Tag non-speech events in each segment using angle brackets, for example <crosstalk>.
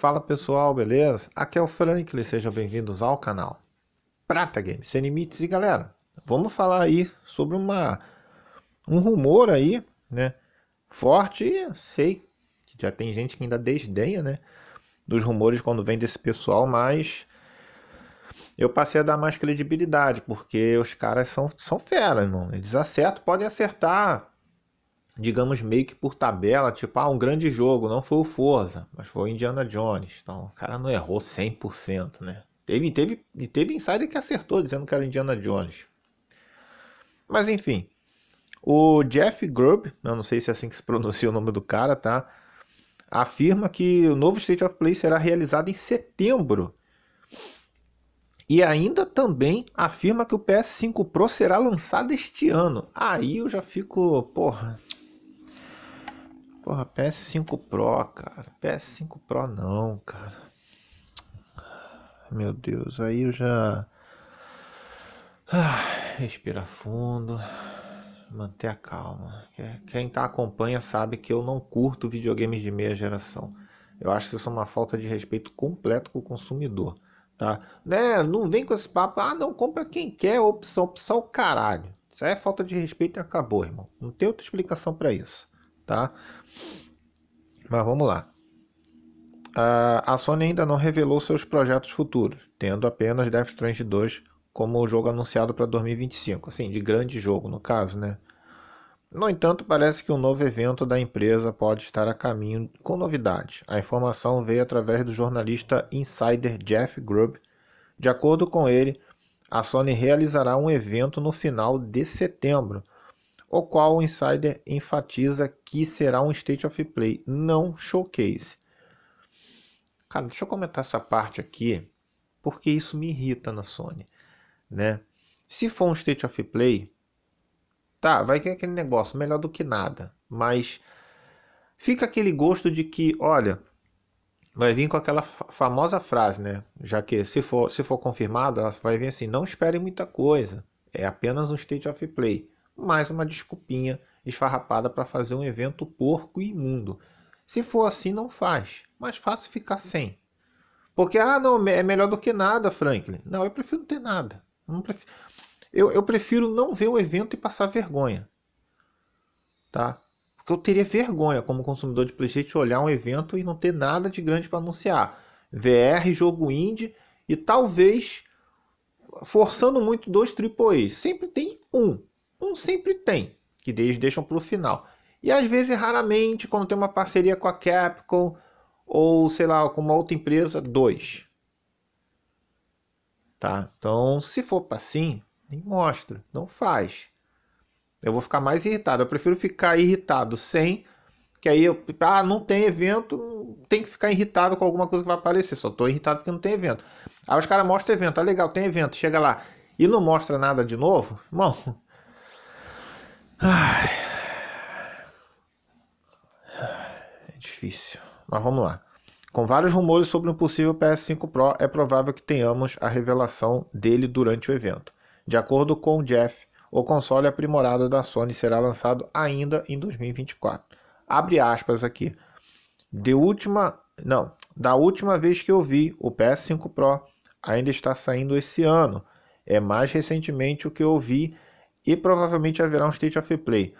Fala pessoal, beleza? Aqui é o Franklin, sejam bem-vindos ao canal Prata Games Sem Limites. E galera, vamos falar aí sobre uma, um rumor aí, né? Forte, sei que já tem gente que ainda desdenha, né? Dos rumores quando vem desse pessoal, mas eu passei a dar mais credibilidade, porque os caras são, são fera, irmão. Eles acertam, podem acertar digamos, meio que por tabela, tipo, ah, um grande jogo, não foi o Forza, mas foi o Indiana Jones. Então, o cara não errou 100%, né? Teve, teve, teve insider que acertou dizendo que era Indiana Jones. Mas enfim, o Jeff Grubb, eu não sei se é assim que se pronuncia o nome do cara, tá? Afirma que o novo State of Play será realizado em setembro. E ainda também afirma que o PS5 Pro será lançado este ano. Aí eu já fico, porra, Porra, PS5 Pro, cara. PS5 Pro não, cara. Meu Deus, aí eu já. Ah, respira fundo. Manter a calma. Quem tá acompanha sabe que eu não curto videogames de meia geração. Eu acho que isso é uma falta de respeito completo com o consumidor. Tá? Né? Não vem com esse papo, ah, não, compra quem quer, opção, opção, caralho. Isso aí é falta de respeito e acabou, irmão. Não tem outra explicação para isso tá? Mas vamos lá. A Sony ainda não revelou seus projetos futuros, tendo apenas Death Stranding 2 como o jogo anunciado para 2025, assim, de grande jogo no caso, né? No entanto, parece que um novo evento da empresa pode estar a caminho com novidades. A informação veio através do jornalista insider Jeff Grubb. De acordo com ele, a Sony realizará um evento no final de setembro o qual o insider enfatiza que será um state of play, não showcase. Cara, deixa eu comentar essa parte aqui, porque isso me irrita na Sony, né? Se for um state of play, tá, vai que é aquele negócio melhor do que nada, mas fica aquele gosto de que, olha, vai vir com aquela famosa frase, né? Já que se for, se for confirmado, ela vai vir assim: não espere muita coisa, é apenas um state of play mais uma desculpinha esfarrapada para fazer um evento porco e imundo. Se for assim, não faz. Mais fácil ficar sem. Porque, ah, não, é melhor do que nada, Franklin. Não, eu prefiro não ter nada. Eu, prefiro... Eu, eu prefiro não ver o evento e passar vergonha. Tá? Porque eu teria vergonha como consumidor de PlayStation olhar um evento e não ter nada de grande para anunciar. VR, jogo indie e talvez forçando muito dois AAAs. Sempre tem um. Um sempre tem, que eles deixam para o final. E às vezes, raramente, quando tem uma parceria com a Capcom ou sei lá, com uma outra empresa, dois. Tá? Então, se for para sim, nem mostra, não faz. Eu vou ficar mais irritado. Eu prefiro ficar irritado sem, que aí eu, ah, não tem evento, tem que ficar irritado com alguma coisa que vai aparecer. Só tô irritado porque não tem evento. Aí os caras mostram evento, ah, legal, tem evento, chega lá e não mostra nada de novo, <laughs> irmão Ai. É difícil. Mas vamos lá. Com vários rumores sobre um possível PS5 Pro, é provável que tenhamos a revelação dele durante o evento. De acordo com Jeff, o console aprimorado da Sony será lançado ainda em 2024. Abre aspas aqui. De última, não, da última vez que eu vi, o PS5 Pro ainda está saindo esse ano. É mais recentemente o que eu vi e provavelmente haverá um State of Play.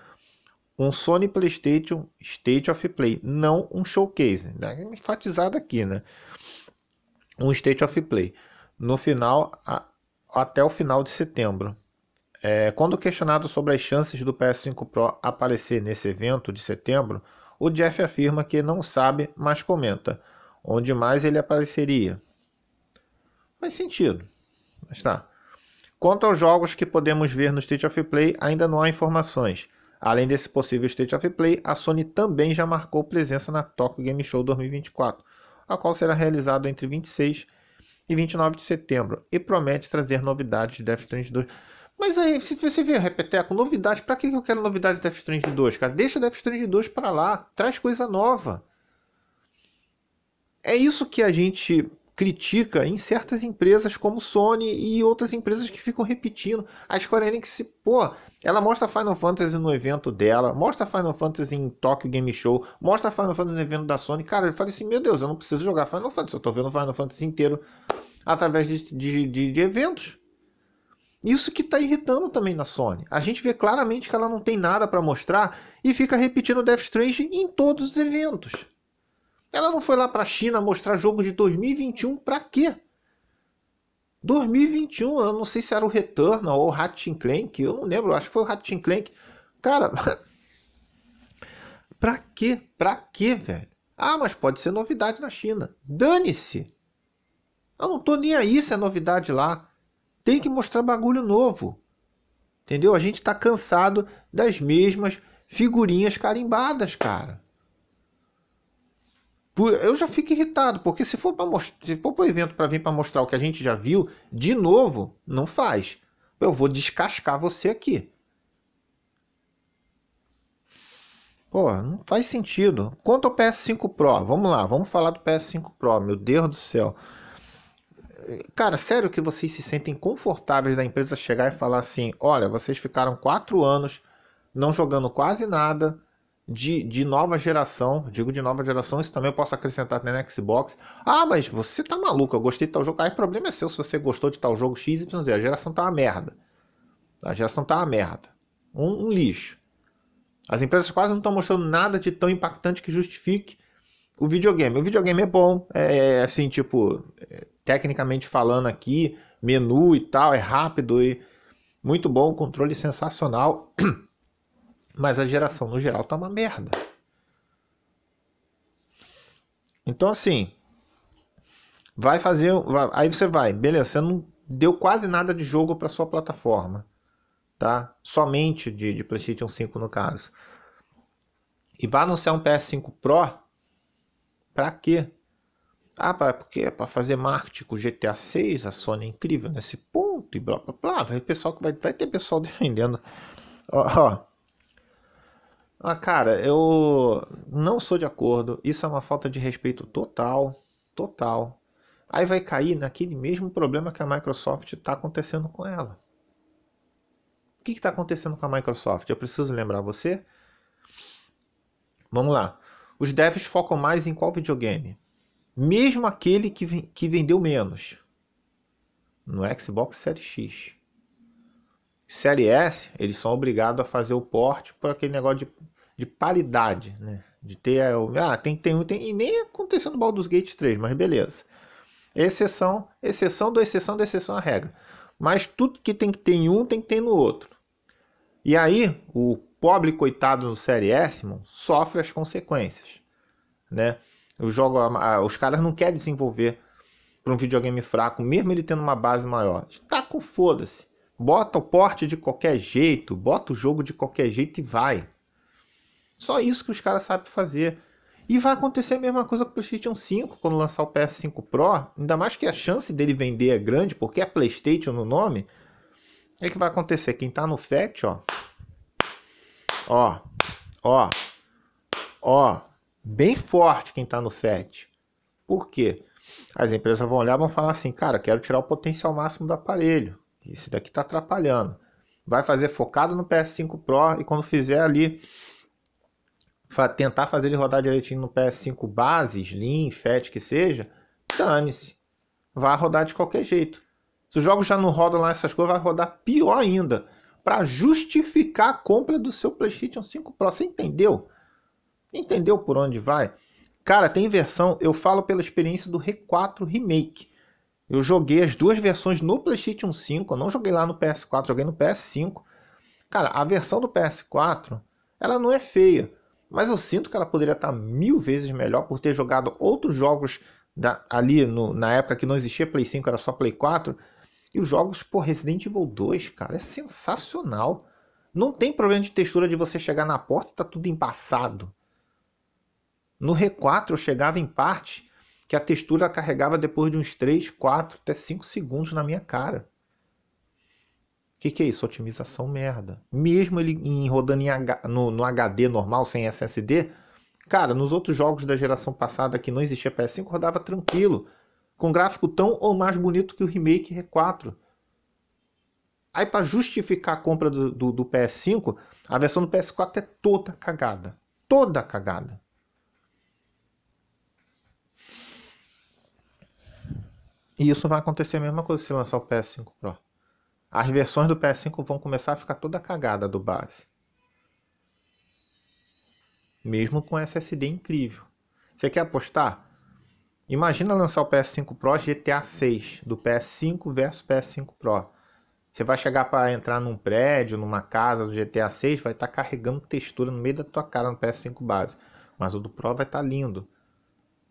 Um Sony PlayStation State of Play, não um showcase, né? enfatizado aqui, né? Um State of Play. No final, a, até o final de setembro. É, quando questionado sobre as chances do PS5 Pro aparecer nesse evento de setembro, o Jeff afirma que não sabe, mas comenta onde mais ele apareceria. Faz sentido, mas tá. Quanto aos jogos que podemos ver no State of Play, ainda não há informações. Além desse possível State of Play, a Sony também já marcou presença na Tokyo Game Show 2024, a qual será realizada entre 26 e 29 de setembro, e promete trazer novidades de Death Stranding 2. Mas aí, se você vê, Repeteco, novidade, para que eu quero novidade de Death Stranding 2, cara? Deixa Death Stranding 2 para lá, traz coisa nova. É isso que a gente critica em certas empresas como Sony e outras empresas que ficam repetindo. A Square Enix, pô, ela mostra Final Fantasy no evento dela, mostra Final Fantasy em Tokyo Game Show, mostra Final Fantasy no evento da Sony. Cara, eu falei assim, meu Deus, eu não preciso jogar Final Fantasy, eu tô vendo Final Fantasy inteiro através de, de, de, de eventos. Isso que está irritando também na Sony. A gente vê claramente que ela não tem nada para mostrar e fica repetindo Death Strange em todos os eventos. Ela não foi lá para a China mostrar jogo de 2021 para quê? 2021, eu não sei se era o Returnal ou o Ratchet Clank, eu não lembro, acho que foi o Ratchet Clank. Cara, <laughs> pra quê? Pra quê, velho? Ah, mas pode ser novidade na China. Dane-se! Eu não tô nem aí se é novidade lá. Tem que mostrar bagulho novo. Entendeu? A gente tá cansado das mesmas figurinhas carimbadas, cara eu já fico irritado, porque se for para se for o evento para vir para mostrar o que a gente já viu, de novo, não faz. Eu vou descascar você aqui. Pô, não faz sentido. Quanto ao PS5 Pro, vamos lá, vamos falar do PS5 Pro, meu Deus do céu. Cara, sério que vocês se sentem confortáveis da empresa chegar e falar assim: olha, vocês ficaram quatro anos não jogando quase nada, de, de nova geração. Digo de nova geração, isso também eu posso acrescentar na Xbox. Ah, mas você tá maluco, eu gostei de tal jogo. aí o problema é seu se você gostou de tal jogo X, Y, A geração tá uma merda. A geração tá uma merda. Um, um lixo. As empresas quase não estão mostrando nada de tão impactante que justifique o videogame. O videogame é bom, é, é, é, assim, tipo, é, tecnicamente falando aqui, menu e tal, é rápido e muito bom, controle sensacional. <clears throat> Mas a geração no geral tá uma merda. Então assim, vai fazer, vai, aí você vai, beleza, você não deu quase nada de jogo para sua plataforma, tá? Somente de, de PlayStation 5 no caso. E vai anunciar um PS5 Pro para quê? Ah, pra, porque para fazer marketing com GTA 6, a Sony é incrível nesse ponto e blá blá blá. Vai, pessoal, vai, vai ter pessoal <laughs> defendendo. Ó, ó, ah, cara, eu não sou de acordo. Isso é uma falta de respeito total, total. Aí vai cair naquele mesmo problema que a Microsoft está acontecendo com ela. O que está acontecendo com a Microsoft? Eu preciso lembrar você. Vamos lá. Os devs focam mais em qual videogame? Mesmo aquele que, que vendeu menos. No Xbox Series X. CLS, eles são obrigados a fazer o porte para aquele negócio de, de paridade, né? De ter. Ah, ah tem que ter um, tem. E nem aconteceu no Baldur's Gate 3, mas beleza. Exceção, exceção do exceção da exceção à regra. Mas tudo que tem que ter em um tem que ter no outro. E aí, o pobre coitado do CLS mano, sofre as consequências, né? O jogo, os caras não querem desenvolver para um videogame fraco, mesmo ele tendo uma base maior. Tá com foda-se. Bota o porte de qualquer jeito, bota o jogo de qualquer jeito e vai. Só isso que os caras sabem fazer. E vai acontecer a mesma coisa com o PlayStation 5 quando lançar o PS5 Pro. Ainda mais que a chance dele vender é grande, porque é PlayStation no nome. O que vai acontecer? Quem tá no FET, ó. Ó. Ó. Ó. Bem forte quem tá no FET. Por quê? As empresas vão olhar e vão falar assim: cara, quero tirar o potencial máximo do aparelho. Esse daqui está atrapalhando. Vai fazer focado no PS5 Pro e quando fizer ali, tentar fazer ele rodar direitinho no PS5 base, Slim, Fat, que seja, dane-se. Vai rodar de qualquer jeito. Se os jogos já não rodam lá essas coisas, vai rodar pior ainda. Para justificar a compra do seu PlayStation 5 Pro. Você entendeu? Entendeu por onde vai? Cara, tem versão, eu falo pela experiência do R4 Remake. Eu joguei as duas versões no PlayStation 5, eu não joguei lá no PS4, joguei no PS5. Cara, a versão do PS4, ela não é feia, mas eu sinto que ela poderia estar mil vezes melhor por ter jogado outros jogos da, ali no, na época que não existia Play 5, era só Play 4. E os jogos por Resident Evil 2, cara, é sensacional. Não tem problema de textura de você chegar na porta e tá tudo embaçado. No R4 eu chegava em parte que a textura carregava depois de uns 3, 4, até 5 segundos na minha cara. O que, que, é isso? Otimização merda. Mesmo ele em, rodando em H, no, no, HD normal, sem SSD, cara, nos outros jogos da geração passada que não existia PS5, rodava tranquilo. Com gráfico tão ou mais bonito que o Remake R4. Aí, para justificar a compra do, do, do PS5, a versão do PS4 é toda cagada. Toda cagada. E isso vai acontecer a mesma coisa se lançar o PS5 Pro. As versões do PS5 vão começar a ficar toda cagada do base. Mesmo com SSD incrível. Você quer apostar? Imagina lançar o PS5 Pro GTA 6 do PS5 versus PS5 Pro. Você vai chegar para entrar num prédio, numa casa do GTA 6, vai estar tá carregando textura no meio da tua cara no PS5 base, mas o do Pro vai estar tá lindo.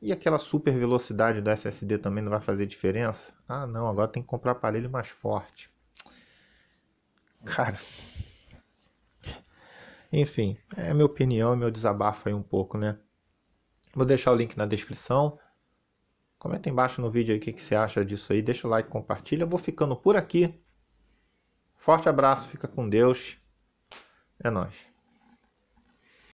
E aquela super velocidade do SSD também não vai fazer diferença? Ah, não, agora tem que comprar aparelho mais forte. Cara. Enfim, é a minha opinião, meu desabafo aí um pouco, né? Vou deixar o link na descrição. Comenta embaixo no vídeo aí o que, que você acha disso aí. Deixa o like, compartilha. Eu vou ficando por aqui. Forte abraço, fica com Deus. É nóis.